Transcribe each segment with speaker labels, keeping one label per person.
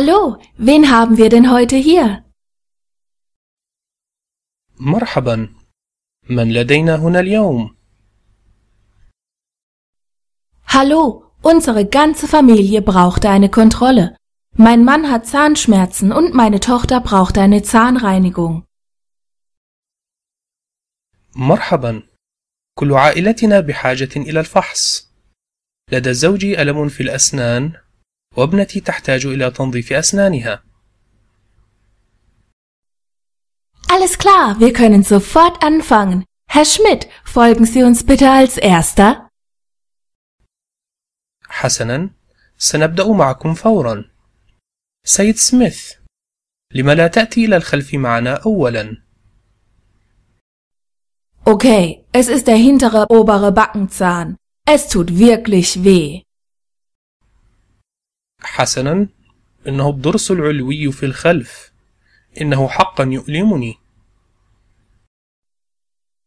Speaker 1: Hallo, wen haben wir denn heute hier?
Speaker 2: مرحبا من لدينا هنا اليوم
Speaker 1: Hallo, unsere ganze Familie braucht eine Kontrolle. Mein Mann hat Zahnschmerzen und meine Tochter braucht eine Zahnreinigung.
Speaker 2: مرحبا كل عائلتنا بحاجة إلى الفحص لدى زوجي ألم في الأسنان وابنتي تحتاج إلى تنظيف أسنانها.
Speaker 1: Alles klar, wir können sofort anfangen. Herr Schmidt, folgen Sie uns bitte als Erster.
Speaker 2: حسنا، سنبدأ معكم فورا. سيد سميث، لما لا تأتي إلى الخلف معنا أولا؟
Speaker 1: Okay, es ist der hintere obere Backenzahn. Es tut wirklich weh.
Speaker 2: حسنا إنه الضرس العلوي في الخلف إنه حقا يؤلمني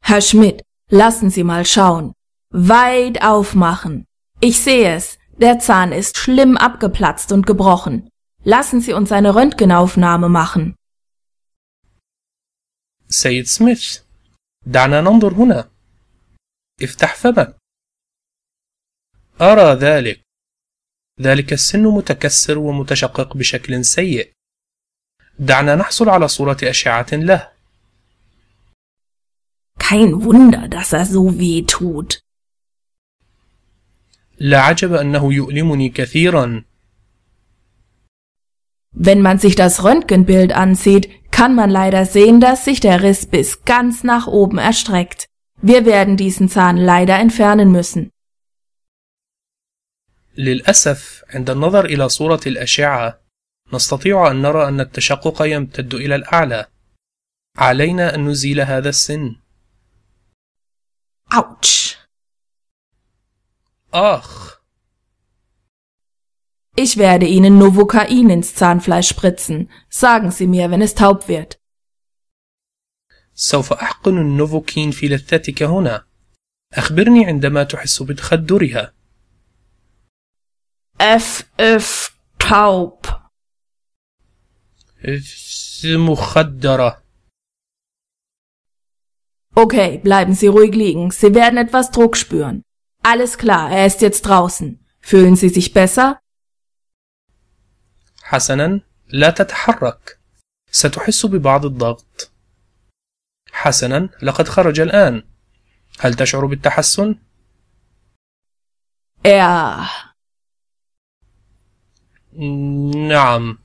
Speaker 1: Herr Schmidt, lassen Sie mal schauen. Weit aufmachen. Ich sehe es. Der Zahn ist schlimm abgeplatzt und gebrochen. Lassen Sie uns eine Röntgenaufnahme machen.
Speaker 2: سيد سميث دعنا ننظر هنا افتح فمك أرى ذلك ذلك السن متكسر ومتشقق بشكل سيء دعنا نحصل على صورة أشعة له Kein Wunder, dass er so weh tut. لا عجب أنه يؤلمني كثيرا.
Speaker 1: Wenn man sich das Röntgenbild ansieht, kann man leider sehen, dass sich der Riss bis ganz nach oben erstreckt. Wir werden diesen Zahn leider entfernen müssen.
Speaker 2: للأسف عند النظر إلى صورة الأشعة نستطيع أن نرى أن التشقق يمتد إلى الأعلى علينا أن نزيل هذا السن أوتش
Speaker 1: أخ Ich werde Ihnen Novokain ins Zahnfleisch spritzen. Sagen Sie mir, wenn es taub wird.
Speaker 2: سوف أحقن النوفوكين في لثتك هنا. أخبرني عندما تحس بتخدرها. F F
Speaker 1: taub. Okay, bleiben Sie ruhig liegen. Sie werden etwas Druck spüren. Alles klar, er ist jetzt draußen. Fühlen Sie sich besser?
Speaker 2: حسنا لا تتحرك ستحس ببعض الضغط حسنا لقد خرج الآن هل تشعر بالتحسن؟ Er na.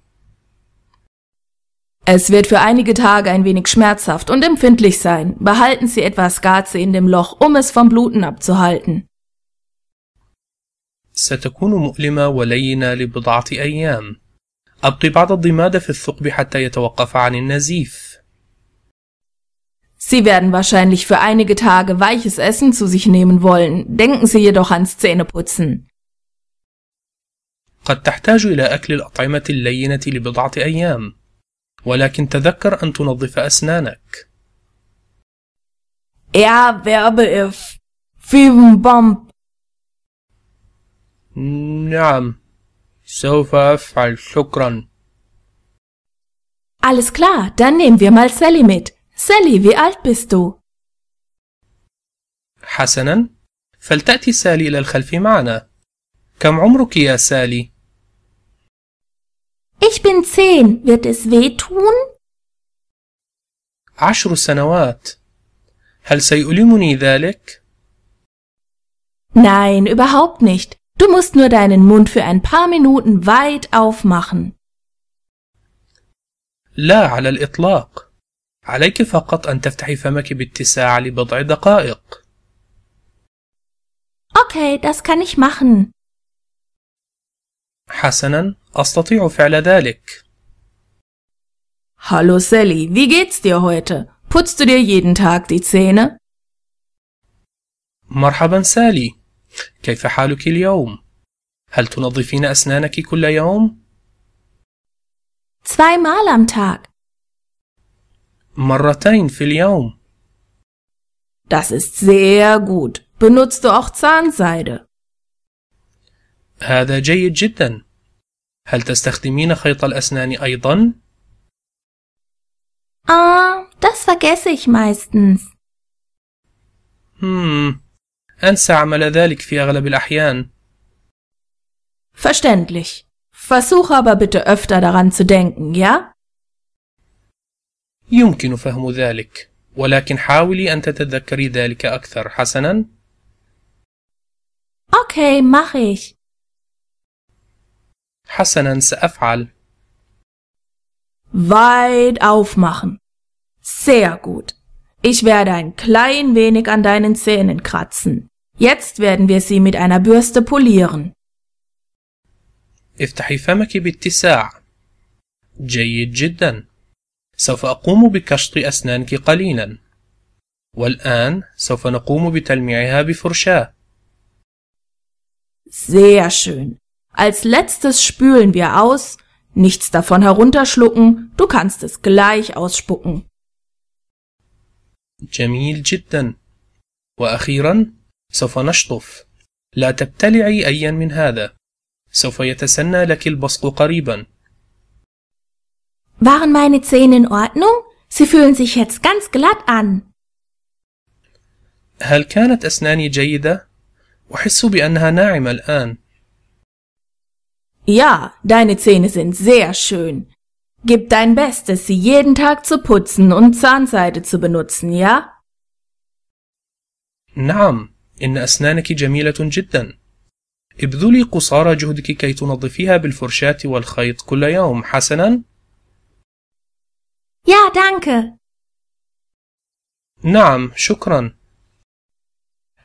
Speaker 1: Es wird für einige Tage ein wenig schmerzhaft und empfindlich sein. Behalten Sie etwas Gaze in dem Loch, um es vom Bluten abzuhalten.
Speaker 2: ستكون مؤلمة ولينة لبضعة أيام. أبقي بعض الضماد في الثقب حتى يتوقف عن النزيف.
Speaker 1: Sie werden wahrscheinlich für einige Tage weiches Essen zu sich nehmen wollen. Denken Sie jedoch ans Zähneputzen.
Speaker 2: قد تحتاج إلى أكل الأطعمة اللينة لبضعة أيام، ولكن تذكر أن تنظف أسنانك.
Speaker 1: Er eh,
Speaker 2: نعم، سوف أفعل شكرا.
Speaker 1: Alles klar, dann nehmen wir mal Sally mit. Sally, wie alt bist du?
Speaker 2: حسنا، فلتأتي سالي إلى الخلف معنا. كم عمرك يا سالي؟
Speaker 1: Ich bin zehn. Wird es wehtun?
Speaker 2: عشر سنوات. هل سيؤلمني ذلك؟
Speaker 1: Nein, überhaupt nicht. Du musst nur deinen Mund für ein paar Minuten weit aufmachen.
Speaker 2: لا على الإطلاق. عليك فقط أن تفتحي فمك باتساع لبضع دقائق.
Speaker 1: Okay, das kann ich machen.
Speaker 2: حسنا أستطيع فعل ذلك.
Speaker 1: Hallo Sally, wie geht's dir heute? Putzt du dir jeden Tag die Zähne?
Speaker 2: مرحبا سالي. كيف حالك اليوم؟ هل تنظفين أسنانك كل يوم؟
Speaker 1: Zweimal am Tag.
Speaker 2: مرتين في اليوم. Das ist
Speaker 1: sehr gut. Benutzt du auch Zahnseide?
Speaker 2: هذا جيد جدا. هل تستخدمين خيط الأسنان أيضا؟
Speaker 1: آه، das vergesse ich meistens.
Speaker 2: هم، hmm. أنسى عمل ذلك في أغلب الأحيان.
Speaker 1: Verständlich. Versuche aber bitte öfter daran zu denken, ja?
Speaker 2: يمكن فهم ذلك، ولكن حاولي أن تتذكري ذلك أكثر، حسنا؟
Speaker 1: Okay, mache ich.
Speaker 2: حسنا سأفعل
Speaker 1: weit aufmachen. Sehr gut. Ich werde ein klein wenig an deinen Zähnen kratzen. Jetzt werden wir sie mit einer Bürste polieren.
Speaker 2: افتحي فمك باتساع. جيد جدا. سوف أقوم بكشط أسنانك قليلا. والآن سوف نقوم بتلميعها بفرشاة.
Speaker 1: Sehr schön. Als letztes spülen wir aus, nichts davon herunterschlucken, du kannst es gleich ausspucken.
Speaker 2: جميل جدا وأخيرا سوف نشطف لا تبتلعي أيا من هذا سوف يتسنى لك البصق قريبا
Speaker 1: Waren meine Zähne in Ordnung? Sie fühlen sich jetzt ganz glatt an.
Speaker 2: هل كانت أسناني جيدة؟ أحس بأنها ناعمة الآن.
Speaker 1: Ja, deine Zähne sind sehr schön. Gib dein Bestes, sie jeden Tag zu putzen und Zahnseide zu benutzen, ja?
Speaker 2: Naam, نعم، إن أسنانك جميلة جدا. ابذلي kay جهدك كي تنظفيها بالفرشاة والخيط كل يوم، hasanan?
Speaker 1: Ja, danke.
Speaker 2: Naam, شكرا.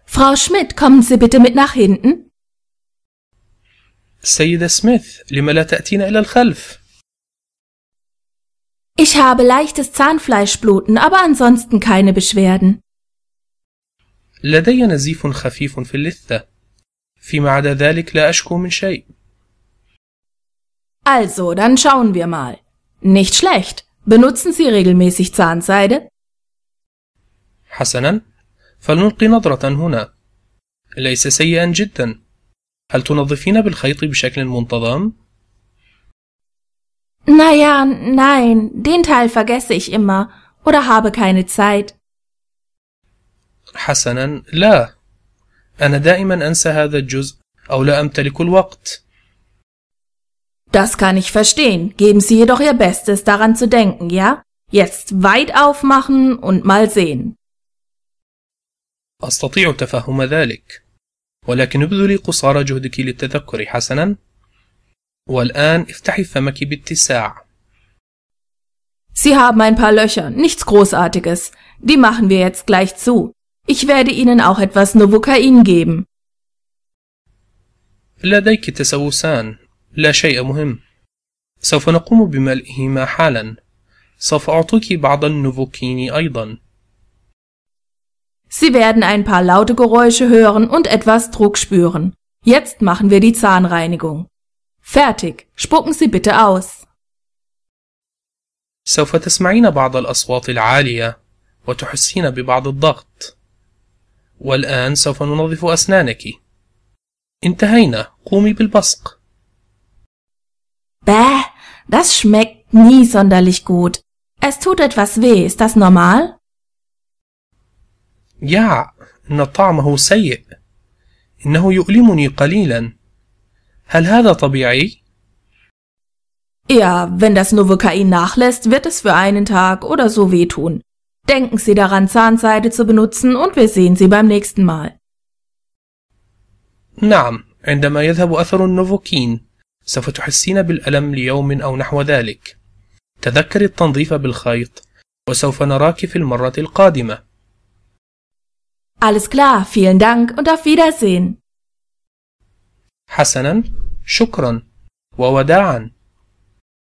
Speaker 1: Frau Schmidt, kommen Sie bitte mit nach hinten.
Speaker 2: سيدة سميث لم لا تأتين إلى الخلف؟
Speaker 1: Ich habe leichtes Zahnfleischbluten, aber ansonsten keine Beschwerden.
Speaker 2: لدي نزيف خفيف في اللثة. فيما عدا ذلك لا أشكو من شيء.
Speaker 1: Also, dann schauen wir mal. Nicht schlecht. Benutzen Sie regelmäßig Zahnseide?
Speaker 2: حسنا، فلنلقي نظرة هنا. ليس سيئا جدا. هل تنظفين بالخيط بشكل منتظم؟
Speaker 1: Naja, nein, den Teil vergesse ich immer oder habe keine Zeit.
Speaker 2: حسنا لا أنا دائما أنسى هذا الجزء أو لا أمتلك الوقت.
Speaker 1: Das kann ich verstehen. Geben Sie jedoch Ihr Bestes, daran zu denken, ja? Jetzt weit aufmachen und mal sehen.
Speaker 2: أستطيع تفهم ذلك. ولكن ابذلي قصارى جهدك للتذكر حسنا والآن افتحي فمك باتساع
Speaker 1: Sie haben ein paar Löcher, nichts Großartiges. Die machen wir jetzt gleich zu. Ich werde Ihnen auch etwas Novokain geben.
Speaker 2: لديك تسوسان. لا شيء مهم. سوف نقوم بملئهما حالا. سوف أعطيك بعض النوفوكين أيضا.
Speaker 1: Sie werden ein paar laute Geräusche hören und etwas Druck spüren. Jetzt machen wir die Zahnreinigung. fertig. Spucken Sie bitte aus.
Speaker 2: سوف تسمعين بعض الأصوات العالية وتحسين ببعض الضغط. والآن سوف ننظف أسنانك. انتهينا. قومي بالبصق.
Speaker 1: Bäh, das schmeckt nie sonderlich gut. Es tut etwas weh, ist das normal?
Speaker 2: يع أن طعمه سيء إنه يؤلمني قليلا هل هذا طبيعي؟
Speaker 1: Ja, wenn das Novocain nachlässt, wird es für einen Tag oder so wehtun. Denken Sie daran, Zahnseide zu benutzen und wir sehen Sie beim nächsten Mal.
Speaker 2: نعم، عندما يذهب أثر النوفوكين سوف تحسين بالألم ليوم أو نحو ذلك. تذكر التنظيف بالخيط وسوف نراك في المرة القادمة.
Speaker 1: Alles klar, vielen Dank und auf Wiedersehen.
Speaker 2: حسنا شكرا ووداعا